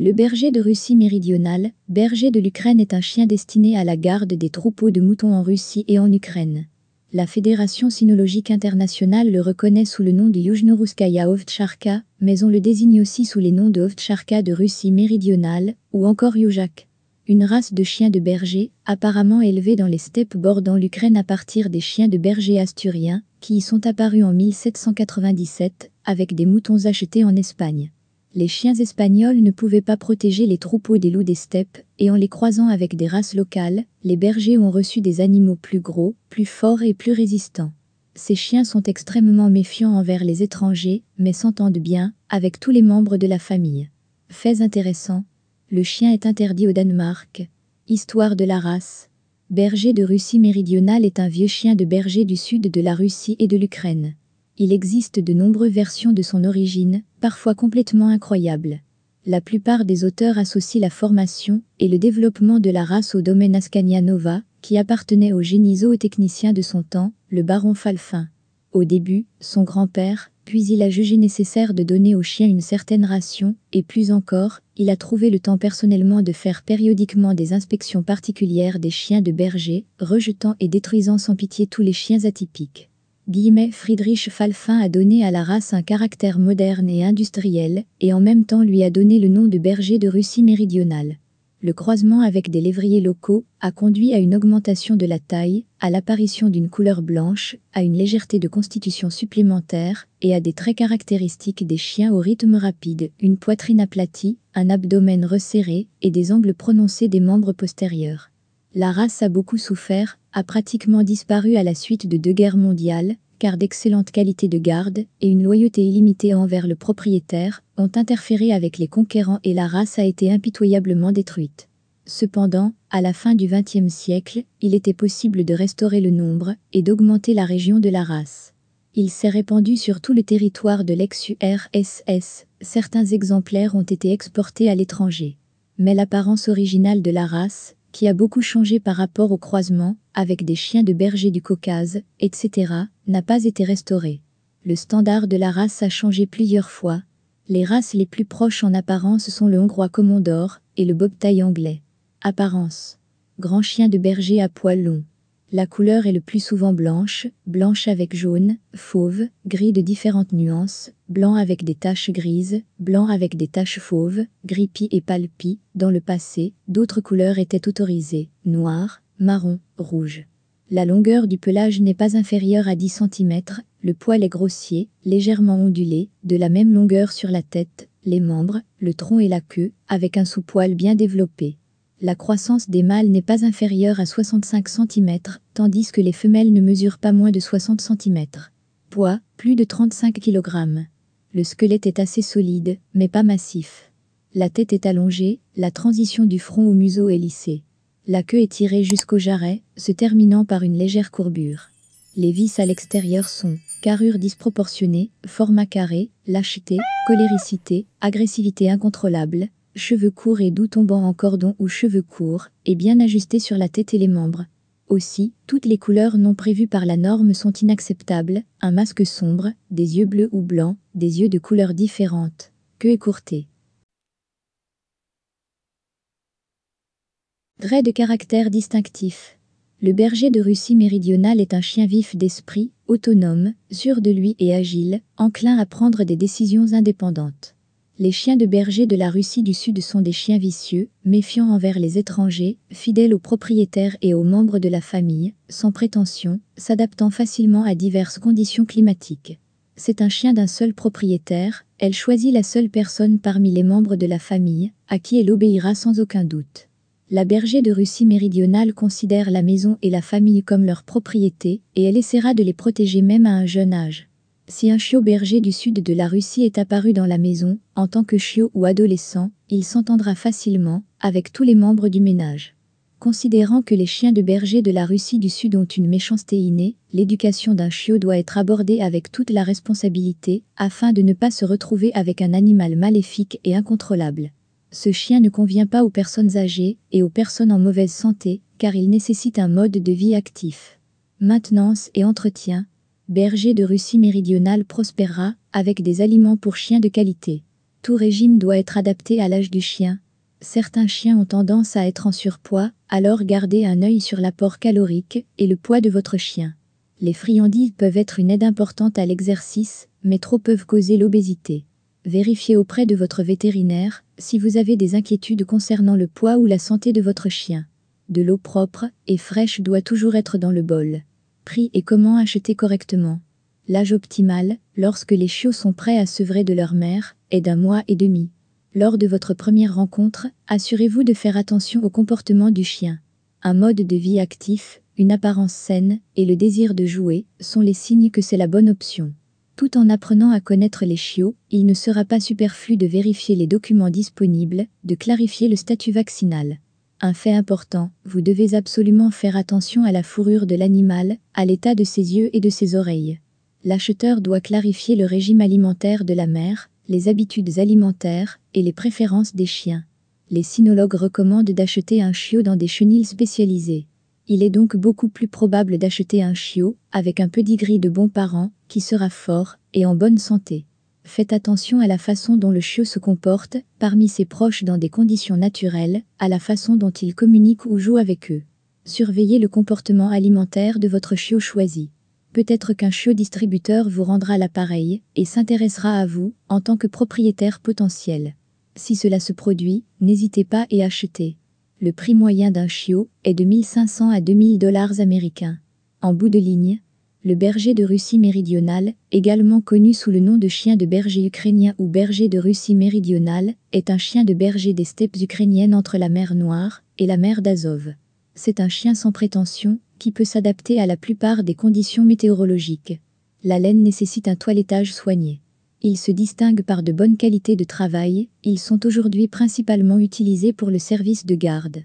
Le berger de Russie méridionale, berger de l'Ukraine est un chien destiné à la garde des troupeaux de moutons en Russie et en Ukraine. La Fédération sinologique internationale le reconnaît sous le nom de Yuzhnoruskaya Ovtcharka, mais on le désigne aussi sous les noms de Ovtcharka de Russie méridionale ou encore Yujak. Une race de chiens de berger, apparemment élevés dans les steppes bordant l'Ukraine à partir des chiens de berger asturiens, qui y sont apparus en 1797, avec des moutons achetés en Espagne. Les chiens espagnols ne pouvaient pas protéger les troupeaux des loups des steppes, et en les croisant avec des races locales, les bergers ont reçu des animaux plus gros, plus forts et plus résistants. Ces chiens sont extrêmement méfiants envers les étrangers, mais s'entendent bien avec tous les membres de la famille. Faits intéressants, le chien est interdit au Danemark. Histoire de la race. Berger de Russie méridionale est un vieux chien de berger du sud de la Russie et de l'Ukraine. Il existe de nombreuses versions de son origine, parfois complètement incroyables. La plupart des auteurs associent la formation et le développement de la race au domaine Ascania Nova, qui appartenait au génie zootechnicien de son temps, le baron Falfin. Au début, son grand-père, puis il a jugé nécessaire de donner aux chiens une certaine ration, et plus encore, il a trouvé le temps personnellement de faire périodiquement des inspections particulières des chiens de berger, rejetant et détruisant sans pitié tous les chiens atypiques. Friedrich Falfin a donné à la race un caractère moderne et industriel, et en même temps lui a donné le nom de berger de Russie méridionale. Le croisement avec des lévriers locaux a conduit à une augmentation de la taille, à l'apparition d'une couleur blanche, à une légèreté de constitution supplémentaire et à des traits caractéristiques des chiens au rythme rapide, une poitrine aplatie, un abdomen resserré et des angles prononcés des membres postérieurs. La race a beaucoup souffert, a pratiquement disparu à la suite de deux guerres mondiales, car d'excellentes qualités de garde et une loyauté illimitée envers le propriétaire ont interféré avec les conquérants et la race a été impitoyablement détruite. Cependant, à la fin du XXe siècle, il était possible de restaurer le nombre et d'augmenter la région de la race. Il s'est répandu sur tout le territoire de l'ex-URSS, certains exemplaires ont été exportés à l'étranger. Mais l'apparence originale de la race qui a beaucoup changé par rapport au croisement avec des chiens de berger du Caucase, etc., n'a pas été restauré. Le standard de la race a changé plusieurs fois. Les races les plus proches en apparence sont le hongrois commodore et le bobtail anglais. Apparence. Grand chien de berger à poils long. La couleur est le plus souvent blanche, blanche avec jaune, fauve, gris de différentes nuances, blanc avec des taches grises, blanc avec des taches fauves, gris et palpis. Dans le passé, d'autres couleurs étaient autorisées, noir, marron, rouge. La longueur du pelage n'est pas inférieure à 10 cm, le poil est grossier, légèrement ondulé, de la même longueur sur la tête, les membres, le tronc et la queue, avec un sous-poil bien développé la croissance des mâles n'est pas inférieure à 65 cm, tandis que les femelles ne mesurent pas moins de 60 cm. Poids, plus de 35 kg. Le squelette est assez solide, mais pas massif. La tête est allongée, la transition du front au museau est lissée. La queue est tirée jusqu'au jarret, se terminant par une légère courbure. Les vis à l'extérieur sont carrure disproportionnée, format carré, lâcheté, coléricité, agressivité incontrôlable, cheveux courts et doux tombant en cordon ou cheveux courts et bien ajustés sur la tête et les membres. Aussi, toutes les couleurs non prévues par la norme sont inacceptables, un masque sombre, des yeux bleus ou blancs, des yeux de couleurs différentes, queue écourtée. Trait de caractère distinctif. Le berger de Russie méridionale est un chien vif d'esprit, autonome, sûr de lui et agile, enclin à prendre des décisions indépendantes. Les chiens de berger de la Russie du Sud sont des chiens vicieux, méfiants envers les étrangers, fidèles aux propriétaires et aux membres de la famille, sans prétention, s'adaptant facilement à diverses conditions climatiques. C'est un chien d'un seul propriétaire, elle choisit la seule personne parmi les membres de la famille, à qui elle obéira sans aucun doute. La berger de Russie méridionale considère la maison et la famille comme leur propriété, et elle essaiera de les protéger même à un jeune âge. Si un chiot berger du sud de la Russie est apparu dans la maison, en tant que chiot ou adolescent, il s'entendra facilement avec tous les membres du ménage. Considérant que les chiens de berger de la Russie du Sud ont une méchanceté innée, l'éducation d'un chiot doit être abordée avec toute la responsabilité, afin de ne pas se retrouver avec un animal maléfique et incontrôlable. Ce chien ne convient pas aux personnes âgées et aux personnes en mauvaise santé, car il nécessite un mode de vie actif. Maintenance et entretien, berger de Russie méridionale prospérera, avec des aliments pour chiens de qualité. Tout régime doit être adapté à l'âge du chien. Certains chiens ont tendance à être en surpoids, alors gardez un œil sur l'apport calorique et le poids de votre chien. Les friandises peuvent être une aide importante à l'exercice, mais trop peuvent causer l'obésité. Vérifiez auprès de votre vétérinaire si vous avez des inquiétudes concernant le poids ou la santé de votre chien. De l'eau propre et fraîche doit toujours être dans le bol. Prix et comment acheter correctement. L'âge optimal, lorsque les chiots sont prêts à sevrer de leur mère, est d'un mois et demi. Lors de votre première rencontre, assurez-vous de faire attention au comportement du chien. Un mode de vie actif, une apparence saine et le désir de jouer sont les signes que c'est la bonne option. Tout en apprenant à connaître les chiots, il ne sera pas superflu de vérifier les documents disponibles, de clarifier le statut vaccinal. Un fait important, vous devez absolument faire attention à la fourrure de l'animal, à l'état de ses yeux et de ses oreilles. L'acheteur doit clarifier le régime alimentaire de la mère, les habitudes alimentaires et les préférences des chiens. Les sinologues recommandent d'acheter un chiot dans des chenilles spécialisées. Il est donc beaucoup plus probable d'acheter un chiot avec un pedigree de bons parents qui sera fort et en bonne santé. Faites attention à la façon dont le chiot se comporte parmi ses proches dans des conditions naturelles, à la façon dont il communique ou joue avec eux. Surveillez le comportement alimentaire de votre chiot choisi. Peut-être qu'un chiot distributeur vous rendra l'appareil et s'intéressera à vous en tant que propriétaire potentiel. Si cela se produit, n'hésitez pas et achetez. Le prix moyen d'un chiot est de 1500 à 2000 dollars américains. En bout de ligne, le berger de Russie méridionale, également connu sous le nom de chien de berger ukrainien ou berger de Russie méridionale, est un chien de berger des steppes ukrainiennes entre la mer Noire et la mer d'Azov. C'est un chien sans prétention, qui peut s'adapter à la plupart des conditions météorologiques. La laine nécessite un toilettage soigné. Ils se distinguent par de bonnes qualités de travail, ils sont aujourd'hui principalement utilisés pour le service de garde.